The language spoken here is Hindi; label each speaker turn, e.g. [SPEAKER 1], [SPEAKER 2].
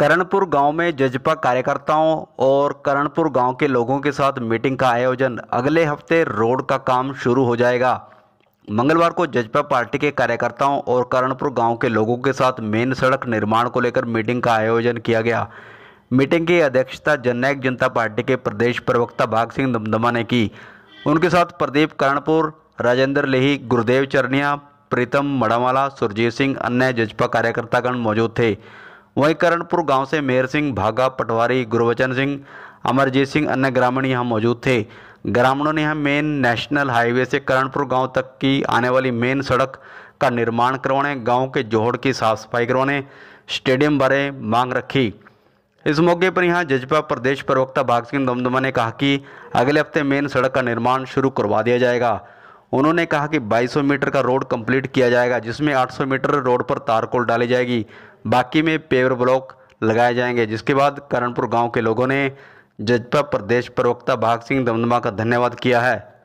[SPEAKER 1] करणपुर गांव में जजपा कार्यकर्ताओं और करणपुर गांव के लोगों के साथ मीटिंग का आयोजन अगले हफ्ते रोड का काम शुरू हो जाएगा मंगलवार को जजपा पार्टी के कार्यकर्ताओं और करणपुर गांव के लोगों के साथ मेन सड़क निर्माण को लेकर मीटिंग का आयोजन किया गया मीटिंग की अध्यक्षता जननायक जनता पार्टी के प्रदेश प्रवक्ता भाग सिंह दमदमा ने की उनके साथ प्रदीप करणपुर राजेंद्र लेही गुरुदेव चरनिया प्रीतम मड़ावाला सुरजीत सिंह अन्य जजपा कार्यकर्तागण मौजूद थे वहीं करणपुर गांव से मेहर सिंह भागा पटवारी गुरवचन सिंह अमरजीत सिंह अन्य ग्रामीण यहां मौजूद थे ग्रामीणों ने यहाँ मेन नेशनल हाईवे से करणपुर गांव तक की आने वाली मेन सड़क का निर्माण करवाने गांव के जोहड़ की साफ सफाई करवाने स्टेडियम बारे मांग रखी इस मौके पर यहाँ जजपा प्रदेश प्रवक्ता भाग सिंह दमदमा ने कहा कि अगले हफ्ते मेन सड़क का निर्माण शुरू करवा दिया जाएगा उन्होंने कहा कि 2200 मीटर का रोड कंप्लीट किया जाएगा जिसमें 800 मीटर रोड पर तारकोल डाली जाएगी बाकी में पेवर ब्लॉक लगाए जाएंगे जिसके बाद करणपुर गांव के लोगों ने जजपा प्रदेश प्रवक्ता भाग
[SPEAKER 2] सिंह दमदमा का धन्यवाद किया है